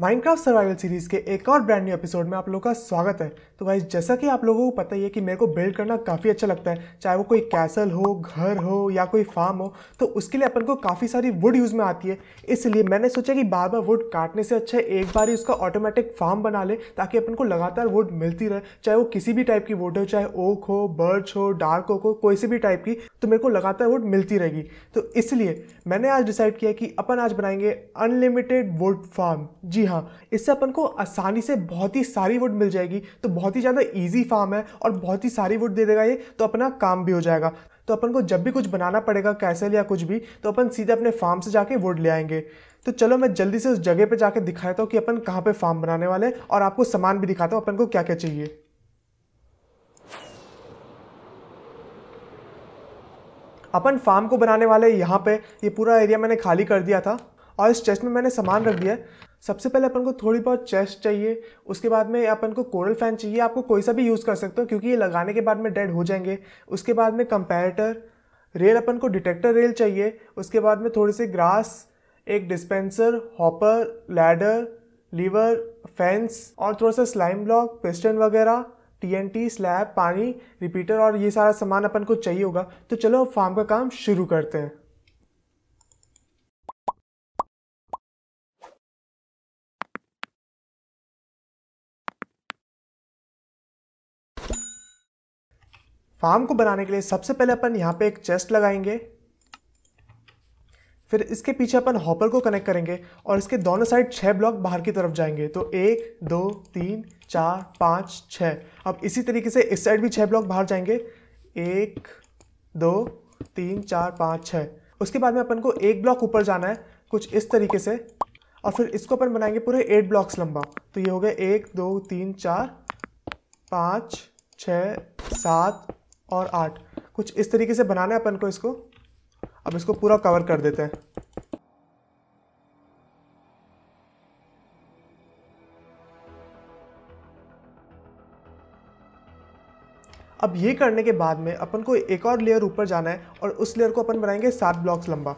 Minecraft survival series के एक और ब्रांड न्यू एपिसोड में आप लोगों का स्वागत है तो भाई जैसा कि आप लोगों को पता ही है कि मेरे को बिल्ड करना काफ़ी अच्छा लगता है चाहे वो कोई कैसल हो घर हो या कोई फार्म हो तो उसके लिए अपन को काफ़ी सारी वुड यूज़ में आती है इसलिए मैंने सोचा कि बार बार वुड काटने से अच्छा है एक बार ही उसका ऑटोमेटिक फार्म बना ले ताकि अपन को लगातार वुड मिलती रहे चाहे वो किसी भी टाइप की वुड हो चाहे ओक हो बर्च हो डार्क ओक हो कोई सी भी टाइप की तो मेरे को लगातार वुड मिलती रहेगी तो इसलिए मैंने आज डिसाइड किया कि अपन आज बनाएंगे अनलिमिटेड वुड फार्म जी हाँ। हाँ इससे अपन को आसानी से बहुत ही सारी वुड मिल जाएगी तो बहुत ही ज़्यादा ईजी फार्म है और बहुत ही सारी वुड दे देगा ये तो अपना काम भी हो जाएगा तो अपन को जब भी कुछ बनाना पड़ेगा कैसल या कुछ भी तो अपन सीधे अपने फार्म से जाके वुड ले आएंगे तो चलो मैं जल्दी से उस जगह पे जाके दिखाता हूँ कि अपन कहाँ पे फार्म बनाने वाले हैं और आपको सामान भी दिखाता हूँ अपन को क्या क्या चाहिए अपन फार्म को बनाने वाले यहाँ पे ये पूरा एरिया मैंने खाली कर दिया था और इस चेस्ट में मैंने सामान रख दिया है सबसे पहले अपन को थोड़ी बहुत चेस्ट चाहिए उसके बाद में अपन को कोरल फैन चाहिए आपको कोई सा भी यूज़ कर सकते हो क्योंकि ये लगाने के बाद में डेड हो जाएंगे उसके बाद में कंपेरेटर रेल अपन को डिटेक्टर रेल चाहिए उसके बाद में थोड़े से ग्रास एक dispenser hopper ladder lever fence और थोड़ा सा स्लाइम ब्लॉक पिस्टन वगैरह टी स्लैब पानी रिपीटर और ये सारा सामान अपन को चाहिए होगा तो चलो फार्म का काम शुरू करते हैं फार्म को बनाने के लिए सबसे पहले अपन यहाँ पे एक चेस्ट लगाएंगे फिर इसके पीछे अपन हॉपर को कनेक्ट करेंगे और इसके दोनों साइड छः ब्लॉक बाहर की तरफ जाएंगे तो एक दो तीन चार पाँच छः अब इसी तरीके से इस साइड भी छः ब्लॉक बाहर जाएंगे एक दो तीन चार पाँच छः उसके बाद में अपन को एक ब्लॉक ऊपर जाना है कुछ इस तरीके से और फिर इसको अपन बनाएंगे पूरे एट ब्लॉक्स लंबा तो ये हो गया एक दो तीन चार पाँच छ सात और आठ कुछ इस तरीके से बनाना है अपन को इसको अब इसको पूरा कवर कर देते हैं अब ये करने के बाद में अपन को एक और लेयर ऊपर जाना है और उस लेयर को अपन बनाएंगे सात ब्लॉक्स लंबा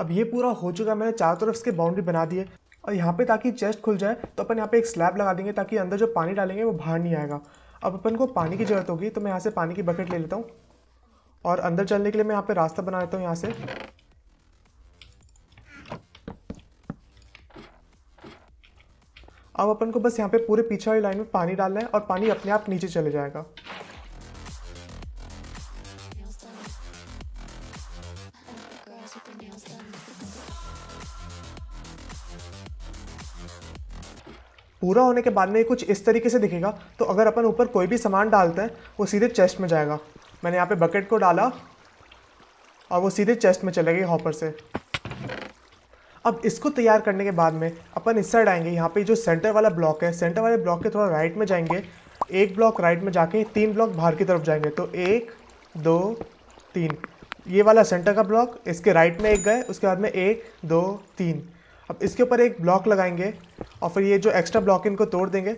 अब ये पूरा हो चुका है मैंने चारों तरफ इसके बाउंड्री बना दी है और यहाँ पे ताकि चेस्ट खुल जाए तो अपन यहाँ पे एक स्लैब लगा देंगे ताकि अंदर जो पानी डालेंगे वो बाहर नहीं आएगा अब अपन को पानी की ज़रूरत होगी तो मैं यहाँ से पानी की बकेट ले लेता हूँ और अंदर चलने के लिए मैं यहाँ पे रास्ता बना लेता हूँ यहाँ से अब अपन को बस यहाँ पे पूरे पीछे वाली लाइन में पानी डालना है और पानी अपने आप नीचे चले जाएगा पूरा होने के बाद में ये कुछ इस तरीके से दिखेगा तो अगर अपन ऊपर कोई भी सामान डालते हैं वो सीधे चेस्ट में जाएगा मैंने यहाँ पे बकेट को डाला और वो सीधे चेस्ट में चले गए हॉपर से अब इसको तैयार करने के बाद में अपन इस साइड आएंगे यहाँ पे जो सेंटर वाला ब्लॉक है सेंटर वाले ब्लॉक के थोड़ा राइट में जाएंगे एक ब्लॉक राइट में जाके तीन ब्लॉक बाहर की तरफ जाएंगे तो एक दो तीन ये वाला सेंटर का ब्लॉक इसके राइट में एक गए उसके बाद में एक दो तीन अब इसके ऊपर एक ब्लॉक लगाएंगे और फिर ये जो एक्स्ट्रा ब्लॉक इनको तोड़ देंगे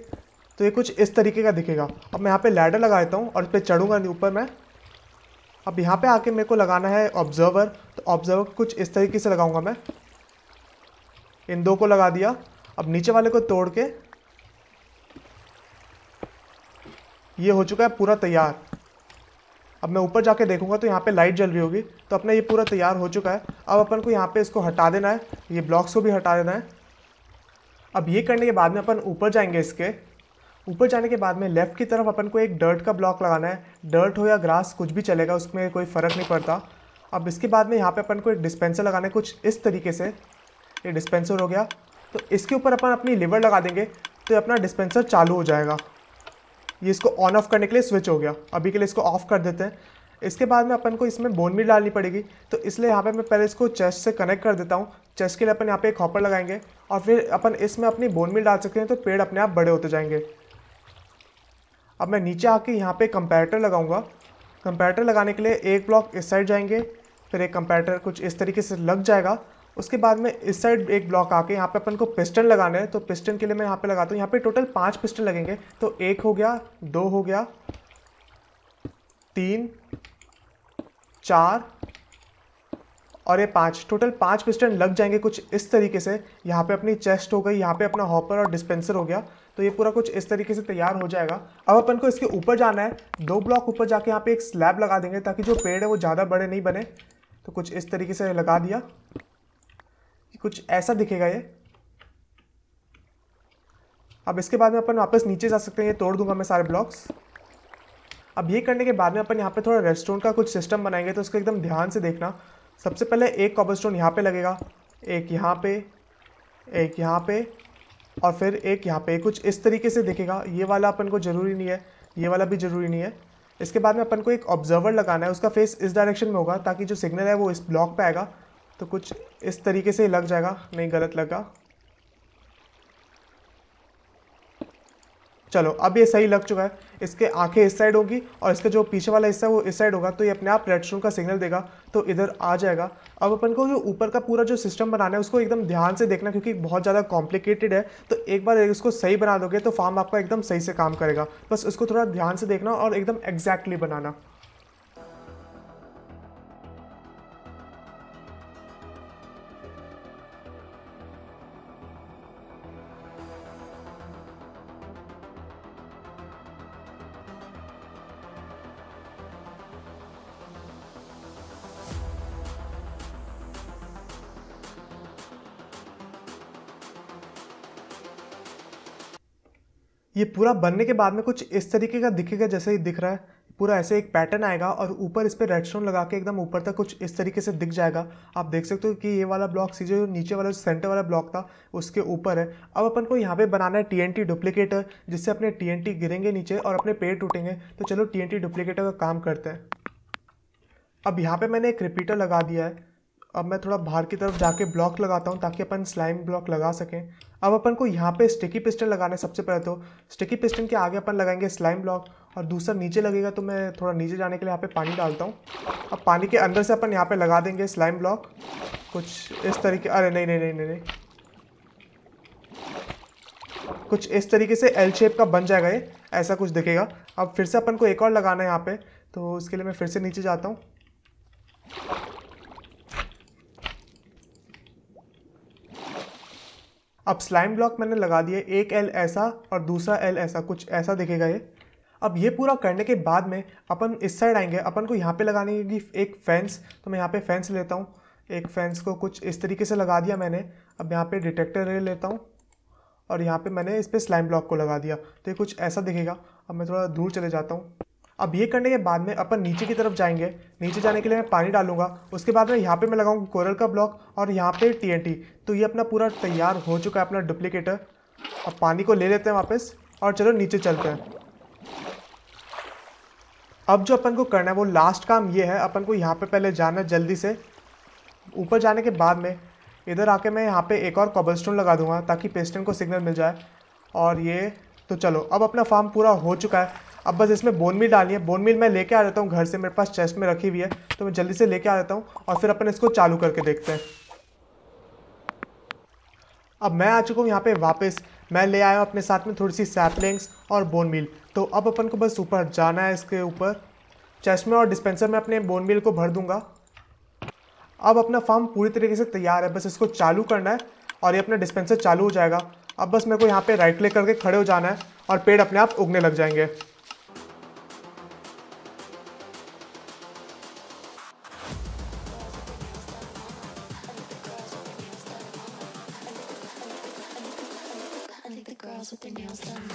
तो ये कुछ इस तरीके का दिखेगा अब मैं यहाँ पे लैडर लगा देता हूँ और इस पर चढ़ूँगा नहीं ऊपर मैं अब यहाँ पे आके मेरे को लगाना है ऑब्जर्वर तो ऑब्जर्वर कुछ इस तरीके से लगाऊंगा मैं इन दो को लगा दिया अब नीचे वाले को तोड़ के ये हो चुका है पूरा तैयार अब मैं ऊपर जाके देखूंगा तो यहाँ पे लाइट जल रही होगी तो अपना ये पूरा तैयार हो चुका है अब अपन को यहाँ पे इसको हटा देना है ये ब्लॉक्स को भी हटा देना है अब ये करने के बाद में अपन ऊपर जाएंगे इसके ऊपर जाने के बाद में लेफ़्ट की तरफ अपन को एक डर्ट का ब्लॉक लगाना है डर्ट हो या ग्रास कुछ भी चलेगा उसमें कोई फ़र्क नहीं पड़ता अब इसके बाद में यहाँ पर अपन को एक डिस्पेंसर लगाना है कुछ इस तरीके से ये डिस्पेंसर हो गया तो इसके ऊपर अपन अपनी लीवर लगा देंगे तो अपना डिस्पेंसर चालू हो जाएगा ये इसको ऑन ऑफ करने के लिए स्विच हो गया अभी के लिए इसको ऑफ कर देते हैं इसके बाद में अपन को इसमें बोन भी डालनी पड़ेगी तो इसलिए यहाँ पे मैं पहले इसको चेस्ट से कनेक्ट कर देता हूँ चेस्ट के लिए अपन यहाँ पे एक हॉपर लगाएंगे और फिर अपन इसमें अपनी बोन मिल डाल सकते हैं तो पेड़ अपने आप बड़े होते जाएंगे अब मैं नीचे आके यहाँ पे कंपैरेटर लगाऊंगा कंपेरेटर लगाने के लिए एक ब्लॉक इस साइड जाएंगे फिर एक कंपेरेटर कुछ इस तरीके से लग जाएगा उसके बाद में इस साइड एक ब्लॉक आके यहाँ पे अपन को पिस्टन लगाना है तो पिस्टन के लिए मैं यहाँ पे लगाता हूँ यहाँ पे टोटल पांच पिस्टन लगेंगे तो एक हो गया दो हो गया तीन चार और ये पांच टोटल पांच पिस्टन लग जाएंगे कुछ इस तरीके से यहाँ पे अपनी चेस्ट हो गई यहाँ पे अपना हॉपर और डिस्पेंसर हो गया तो ये पूरा कुछ इस तरीके से तैयार हो जाएगा अब अपन को इसके ऊपर जाना है दो ब्लॉक ऊपर जाके यहाँ पे एक स्लैब लगा देंगे ताकि जो पेड़ है वो ज़्यादा बड़े नहीं बने तो कुछ इस तरीके से लगा दिया कुछ ऐसा दिखेगा ये अब इसके बाद में अपन वापस नीचे जा सकते हैं ये तोड़ दूंगा मैं सारे ब्लॉक्स अब ये करने के बाद में अपन यहाँ पे थोड़ा रेस्टोरेंट का कुछ सिस्टम बनाएंगे तो उसको एकदम ध्यान से देखना सबसे पहले एक कॉबल स्टोन यहाँ पर लगेगा एक यहाँ पे एक यहाँ पे और फिर एक यहाँ पे कुछ इस तरीके से दिखेगा ये वाला अपन को ज़रूरी नहीं है ये वाला भी ज़रूरी नहीं है इसके बाद में अपन को एक ऑब्जर्वर लगाना है उसका फेस इस डायरेक्शन में होगा ताकि जो सिग्नल है वो इस ब्लॉक पे आएगा तो कुछ इस तरीके से लग जाएगा नहीं गलत लगा चलो अब ये सही लग चुका है इसके आंखें इस साइड होगी और इसका जो पीछे वाला हिस्सा है वो इस साइड होगा तो ये अपने आप रेड स्टोन का सिग्नल देगा तो इधर आ जाएगा अब अपन को जो ऊपर का पूरा जो सिस्टम बनाना है उसको एकदम ध्यान से देखना क्योंकि बहुत ज़्यादा कॉम्प्लिकेटेड है तो एक बार इसको सही बना दोगे तो फार्म आपका एकदम सही से काम करेगा बस उसको थोड़ा ध्यान से देखना और एकदम एग्जैक्टली बनाना ये पूरा बनने के बाद में कुछ इस तरीके का दिखेगा जैसे ही दिख रहा है पूरा ऐसे एक पैटर्न आएगा और ऊपर इस पर रेड स्टोन लगा के एकदम ऊपर तक कुछ इस तरीके से दिख जाएगा आप देख सकते हो कि ये वाला ब्लॉक सीधे जो नीचे वाला जो सेंटर वाला ब्लॉक था उसके ऊपर है अब अपन को यहाँ पे बनाना है टीएनटी डुप्लीकेटर जिससे अपने टीएनटी गिरेंगे नीचे और अपने पेड़ टूटेंगे तो चलो टीएनटी डुप्लीकेटर का काम करते हैं अब यहाँ पर मैंने एक रिपीटर लगा दिया है अब मैं थोड़ा बाहर की तरफ जाके ब्लॉक लगाता हूँ ताकि अपन स्लाइम ब्लॉक लगा सकें अब अपन को यहाँ पे स्टिकी पिस्टन लगाना है सबसे पहले तो स्टिकी पिस्टन के आगे अपन लगाएंगे स्लाइम ब्लॉक और दूसरा नीचे लगेगा तो मैं थोड़ा नीचे जाने के लिए यहाँ पे पानी डालता हूँ अब पानी के अंदर से अपन यहाँ पे लगा देंगे स्लाइम ब्लॉक कुछ इस तरीके अरे नहीं नहीं नहीं नहीं, कुछ इस तरीके से एल शेप का बन जाएगा ये ऐसा कुछ दिखेगा अब फिर से अपन को एक और लगाना है यहाँ पर तो उसके लिए मैं फिर से नीचे जाता हूँ अब स्लाइम ब्लॉक मैंने लगा दिया एक एल ऐसा और दूसरा एल ऐसा कुछ ऐसा दिखेगा ये अब ये पूरा करने के बाद में अपन इस साइड आएंगे अपन को यहाँ पे लगानी होगी एक फेंस तो मैं यहाँ पे फेंस लेता हूँ एक फेंस को कुछ इस तरीके से लगा दिया मैंने अब यहाँ पे डिटेक्टर ले लेता हूँ और यहाँ पे मैंने इस पर स्लाइम ब्लॉक को लगा दिया तो ये कुछ ऐसा दिखेगा अब मैं थोड़ा दूर चले जाता हूँ अब ये करने के बाद में अपन नीचे की तरफ जाएंगे नीचे जाने के लिए मैं पानी डालूंगा उसके बाद में यहाँ पे मैं लगाऊंगा कोरल का ब्लॉक और यहाँ पे टीएनटी तो ये अपना पूरा तैयार हो चुका है अपना डुप्लीकेटर अब पानी को ले लेते हैं वापस और चलो नीचे चलते हैं अब जो अपन को करना है वो लास्ट काम ये है अपन को यहाँ पर पहले जाना है जल्दी से ऊपर जाने के बाद में इधर आके मैं यहाँ पर एक और कॉबल लगा दूंगा ताकि पेस्टन को सिग्नल मिल जाए और ये तो चलो अब अपना फार्म पूरा हो चुका है अब बस इसमें बोन मिल डालनी है बोन मिल मैं लेके आ जाता हूँ घर से मेरे पास चेस्ट में रखी हुई है तो मैं जल्दी से लेके आ जाता हूँ और फिर अपन इसको चालू करके देखते हैं अब मैं आ चुका हूँ यहाँ पे वापस मैं ले आया हूँ अपने साथ में थोड़ी सी सैपलिंग्स और बोन मिल तो अब अपन को बस ऊपर जाना है इसके ऊपर चेस्ट में और डिस्पेंसर में अपने बोन मिल को भर दूंगा अब अपना फार्म पूरी तरीके से तैयार है बस इसको चालू करना है और ये अपना डिस्पेंसर चालू हो जाएगा अब बस मेरे को यहाँ पे राइट क्लिक करके खड़े हो जाना है और पेड़ अपने आप उगने लग जाएंगे nails done now.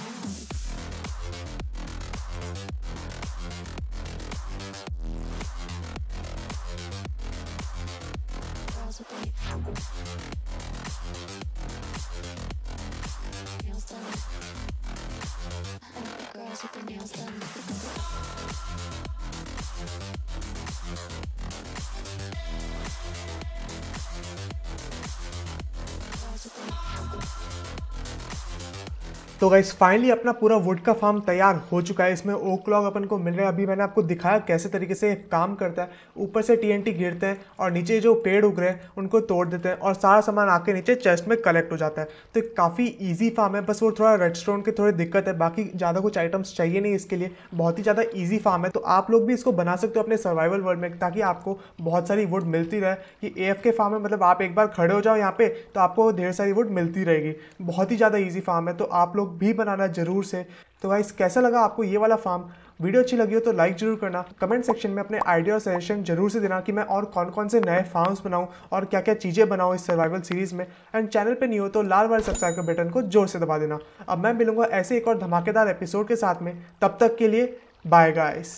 Girls with their nails done. तो गाइस फाइनली अपना पूरा वुड का फार्म तैयार हो चुका है इसमें ओ क्लॉक अपन को मिल रहा है अभी मैंने आपको दिखाया कैसे तरीके से काम करता है ऊपर से टीएनटी गिरते हैं और नीचे जो पेड़ उग रहे हैं उनको तोड़ देते हैं और सारा सामान आके नीचे चेस्ट में कलेक्ट हो जाता है तो काफ़ी ईजी फार्म है बस वो थोड़ा स्टोन की थोड़ी दिक्कत है बाकी ज़्यादा कुछ आइटम्स चाहिए नहीं इसके लिए बहुत ही ज़्यादा ईजी फार्म है तो आप लोग भी इसको बना सकते हो अपने सर्वाइवल वर्ल्ड में ताकि आपको बहुत सारी वुड मिलती रहे ये ए के फार्म है मतलब आप एक बार खड़े हो जाओ यहाँ पे तो आपको ढेर सारी वुड मिलती रहेगी बहुत ही ज़्यादा ईजी फार्म है तो आप लोग भी बनाना जरूर से तो गाइस कैसा लगा आपको ये वाला फार्म वीडियो अच्छी लगी हो तो लाइक जरूर करना कमेंट सेक्शन में अपने आइडिया और सजेशन जरूर से देना कि मैं और कौन कौन से नए फार्म्स बनाऊं और क्या क्या चीज़ें बनाऊं इस सर्वाइवल सीरीज़ में एंड चैनल पे नहीं हो तो लाल वाले सब्सक्राइब बटन को जोर से दबा देना अब मैं मिलूंगा ऐसे एक और धमाकेदार एपिसोड के साथ में तब तक के लिए बाय गाइस